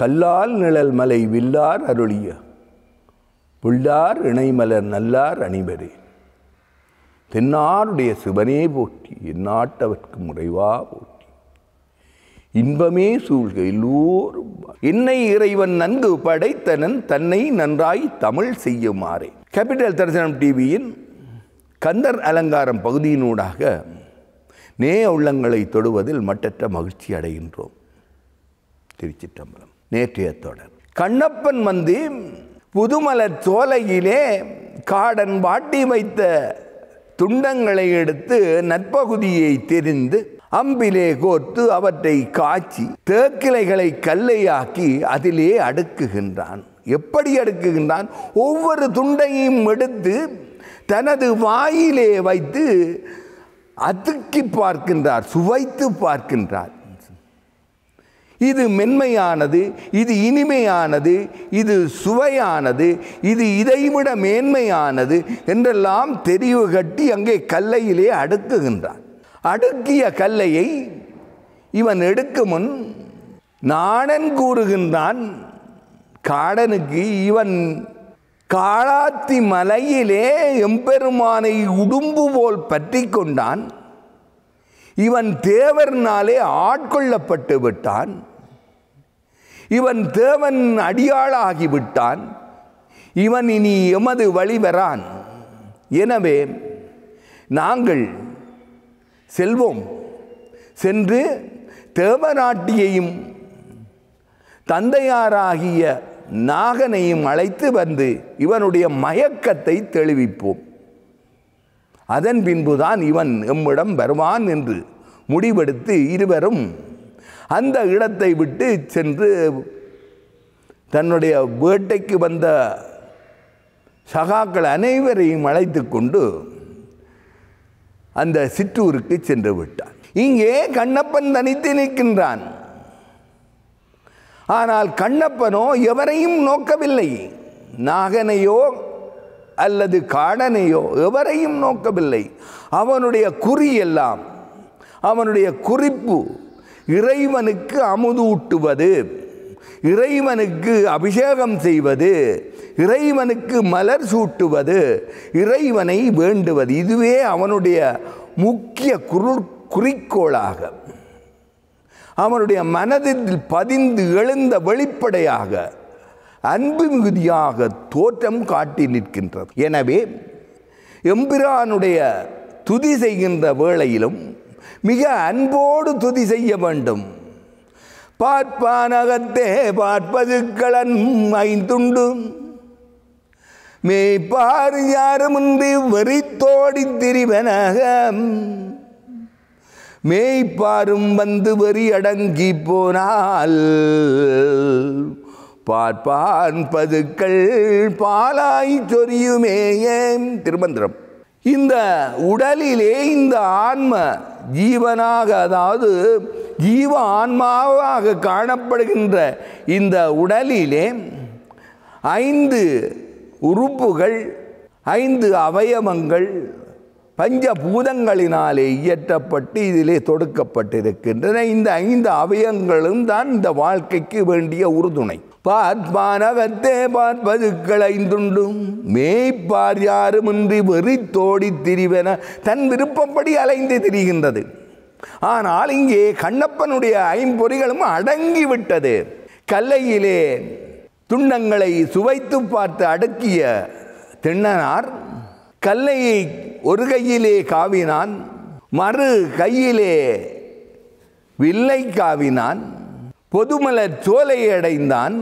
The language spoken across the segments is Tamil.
கல்லால் நிழல் மலை வில்லார் அருளிய புள்ளார் இணைமலர் நல்லார் அணிவரே தென்னாருடைய சிவனே போற்றி எந்நாட்டவர்க்கு முறைவா போற்றி இன்பமே சூழ்க எல்லோரும் என்னை இறைவன் நன்கு படைத்தனன் தன்னை நன்றாய் தமிழ் செய்யுமாறே கேபிட்டல் தரிசனம் டிவியின் கந்தர் அலங்காரம் பகுதியினூடாக நேய உள்ளங்களை தொடுவதில் மட்டற்ற மகிழ்ச்சி அடைகின்றோம் திருச்சிட்டம்பலம் நேற்றைய கண்ணப்பன் வந்து புதுமலர் சோலையிலே காடன் வாட்டி வைத்த துண்டங்களை எடுத்து நற்பகுதியை தெரிந்து அம்பிலே கோர்த்து அவற்றை காய்ச்சி தேக்கிளைகளை கல்லையாக்கி அதிலே அடுக்குகின்றான் எப்படி அடுக்குகின்றான் ஒவ்வொரு துண்டையும் எடுத்து தனது வாயிலே வைத்து அதுக்கி பார்க்கின்றார் சுவைத்து பார்க்கின்றார் இது மென்மையானது இது இனிமையானது இது சுவையானது இது இதைவிட மேன்மையானது என்றெல்லாம் தெரிவு கட்டி அங்கே கல்லையிலே அடுக்குகின்றான் அடுக்கிய கல்லையை இவன் எடுக்கும் முன் நாணன் கூறுகின்றான் காடனுக்கு இவன் காளாத்தி மலையிலே எம்பெருமானை உடும்பு போல் பற்றி கொண்டான் இவன் தேவர்னாலே ஆட்கொள்ளப்பட்டு விட்டான் இவன் தேவன் அடியாளாகிவிட்டான் இவன் இனி எமது வழிவரான் எனவே நாங்கள் செல்வோம் சென்று தேவநாட்டியையும் தந்தையாராகிய நாகனையும் அழைத்து வந்து இவனுடைய மயக்கத்தை தெளிவிப்போம் அதன் பின்புதான் இவன் எம்மிடம் வருவான் என்று முடிவெடுத்து இருவரும் அந்த இடத்தை விட்டு சென்று தன்னுடைய வேட்டைக்கு வந்த சகாக்கள் அனைவரையும் அழைத்து கொண்டு அந்த சிற்றூருக்கு சென்று விட்டான் இங்கே கண்ணப்பன் தனித்து நிற்கின்றான் ஆனால் கண்ணப்பனோ எவரையும் நோக்கவில்லை நாகனையோ அல்லது காடனையோ எவரையும் நோக்கவில்லை அவனுடைய குறி எல்லாம் அவனுடைய குறிப்பு இறைவனுக்கு அமுதூட்டுவது இறைவனுக்கு அபிஷேகம் செய்வது இறைவனுக்கு மலர் சூட்டுவது இறைவனை வேண்டுவது இதுவே அவனுடைய முக்கிய குரு குறிக்கோளாக அவனுடைய மனதில் பதிந்து எழுந்த வெளிப்படையாக அன்பு மிகுதியாக தோற்றம் காட்டி நிற்கின்றது எனவே எம்பிரானுடைய துதி செய்கின்ற வேளையிலும் மிக அன்போடு துதி செய்ய வேண்டும் பார்ப்பானகத்தே பார்ப்பது களன் ஐந்துண்டு மேய்ப்பார் யாருமின்றி வெறித்தோடி திரிவனாக மேய்ப்பாரும் வந்து வெறி அடங்கி போனால் பார்ப்பான் பதுக்கள் பாலாய் சொரியுமேயே திருமந்திரம் இந்த உடலிலே இந்த ஆன்ம ஜீவனாக அதாவது ஜீவ ஆன்மாவாக காணப்படுகின்ற இந்த உடலிலே ஐந்து உறுப்புகள் ஐந்து அவயவங்கள் பஞ்ச பூதங்களினாலே இயற்றப்பட்டு இதிலே தொடுக்கப்பட்டிருக்கின்றன இந்த ஐந்து அவயங்களும் தான் இந்த வாழ்க்கைக்கு வேண்டிய உறுதுணை பார்ப்பானவத்தே பார்ப்பது களைந்துண்டும் மேய்ப்பார் யாருமின்றி தோடி திரிவென தன் விருப்பப்படி அலைந்து திரிகின்றது ஆனால் இங்கே கண்ணப்பனுடைய ஐம்பொறிகளும் அடங்கிவிட்டது கல்லையிலே துண்டங்களை சுவைத்து பார்த்து அடக்கிய திண்ணனார் கல்லையை ஒரு கையிலே காவினான் மறு கையிலே வில்லை காவினான் பொதுமலர் சோலை அடைந்தான்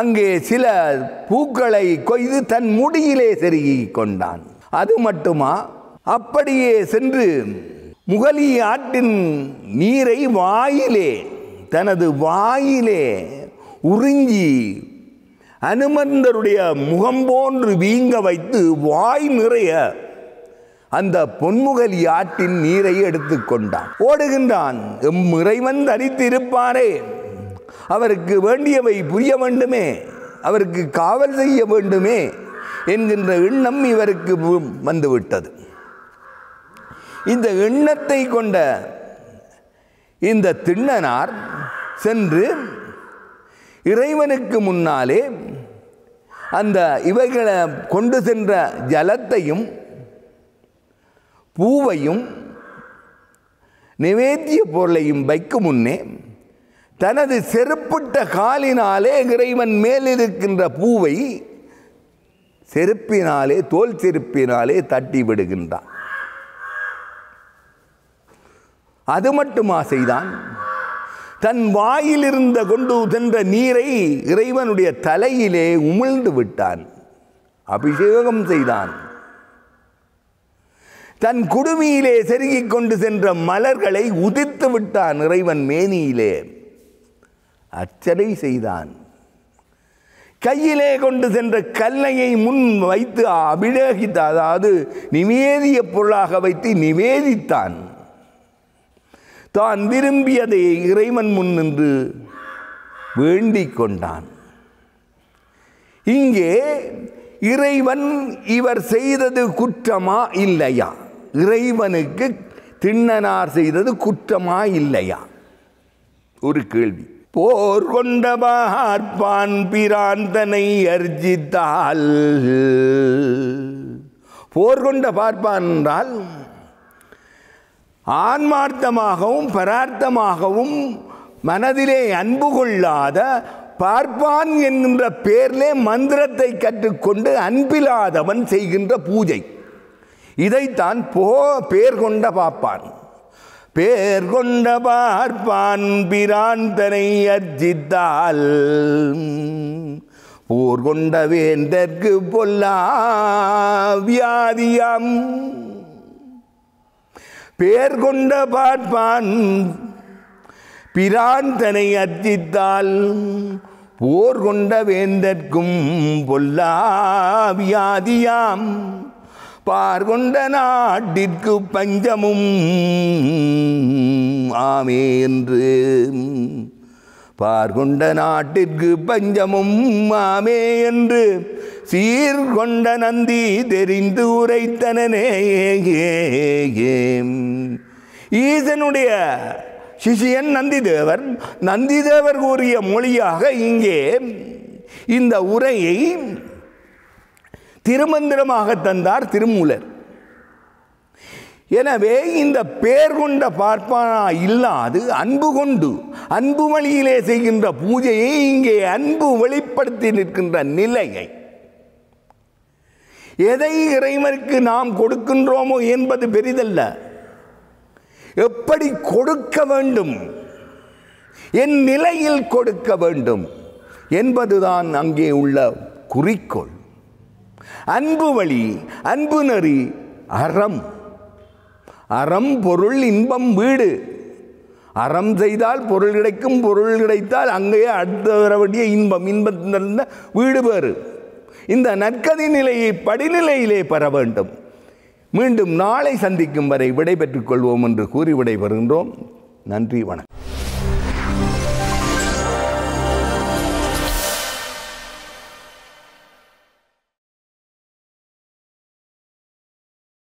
அங்கே சில பூக்களை கொய்து தன் முடியிலே செருகி கொண்டான் அது மட்டுமா அப்படியே சென்று முகலி ஆட்டின் நீரை வாயிலே தனது வாயிலே உறிஞ்சி அனுமந்தருடைய முகம் போன்று வீங்க வைத்து வாய் நிறைய அந்த பொன்முகல் யாட்டின் நீரை எடுத்துக்கொண்டான் ஓடுகின்றான் எம் இறைவன் அவருக்கு வேண்டியவை புரிய வேண்டுமே அவருக்கு காவல் செய்ய வேண்டுமே என்கின்ற எண்ணம் இவருக்கு வந்துவிட்டது இந்த எண்ணத்தை கொண்ட இந்த திண்ணனார் சென்று இறைவனுக்கு முன்னாலே அந்த இவைகளை கொண்டு சென்ற ஜலத்தையும் பூவையும் நிவேத்திய பொருளையும் வைக்கும் முன்னே தனது செருப்பிட்ட காலினாலே இறைவன் மேலிருக்கின்ற பூவை செருப்பினாலே தோல் செருப்பினாலே தட்டி விடுகின்றான் அது மட்டுமா செய்தான் தன் வாயிலிருந்த கொண்டு சென்ற நீரை இறைவனுடைய தலையிலே உமிழ்ந்து விட்டான் அபிஷேகம் செய்தான் தன் குடுமியிலே செருகிக் கொண்டு சென்ற மலர்களை உதிர்த்து விட்டான் இறைவன் மேனியிலே அச்சடை செய்தான் கையிலே கொண்டு சென்ற கல்லையை முன் வைத்து அபிஷேகித்த அதாவது நிவேதிய பொருளாக வைத்து நிவேதித்தான் தான் விரும்பியதை இறைவன் முன் நின்று வேண்டிக் கொண்டான் இங்கே இறைவன் இவர் செய்தது குற்றமா இல்லையா இறைவனுக்கு திண்ணனார் செய்தது குற்றமா இல்லையா ஒரு கேள்வி போர் கொண்ட பிராந்தனை அர்ஜித்தால் போர் கொண்ட பார்ப்பான் என்றால் ஆன்மார்த்தமாகவும் பரார்த்தமாகவும் மனதிலே அன்பு கொள்ளாத பார்ப்பான் என்கின்ற பேரிலே மந்திரத்தை கற்றுக்கொண்டு அன்பில்லாதவன் செய்கின்ற பூஜை இதைத்தான் போ பேர் கொண்ட பாப்பான் பேர் கொண்ட பார்ப்பான் பிராந்தனை அர்ஜித்தால் போர் கொண்ட வேந்தற்கு பொல்லா வியாதியாம் பேர் கொண்ட பார்ப்பான் பிராந்தனை அர்ஜித்தால் போர் கொண்ட வேந்தற்கும் பொல்லா வியாதியாம் பார்கொண்ட நாட்டிற்கு பஞ்சமும் ஆமே என்று பார்கொண்ட நாட்டிற்கு பஞ்சமும் மாமே என்று சீர்கொண்ட நந்தி தெரிந்து உரைத்தனே ஈசனுடைய சிஷியன் நந்திதேவர் நந்திதேவர் கூறிய மொழியாக இங்கே இந்த உரையை திருமந்திரமாக தந்தார் திருமூலர் எனவே இந்த பேர் கொண்ட பார்ப்பானா இல்லாது அன்பு கொண்டு அன்பு வழியிலே செய்கின்ற பூஜையை இங்கே அன்பு வெளிப்படுத்தி நிற்கின்ற நிலையை எதை இறைவனுக்கு நாம் கொடுக்கின்றோமோ என்பது பெரிதல்ல எப்படி கொடுக்க வேண்டும் என் நிலையில் கொடுக்க வேண்டும் என்பதுதான் அங்கே உள்ள குறிக்கோள் அன்பு வழி அன்பு நெறி அறம் அறம் பொருள் இன்பம் வீடு அறம் செய்தால் பொருள் கிடைக்கும் பொருள் கிடைத்தால் அங்கேயே அடுத்த வரவடிய இன்பம் இன்பத்திலிருந்த வீடு பேறு இந்த நற்கதி நிலையை படிநிலையிலே பெற வேண்டும் மீண்டும் நாளை சந்திக்கும் வரை விடைபெற்றுக் கொள்வோம் என்று கூறி விடைபெறுகின்றோம் நன்றி வணக்கம்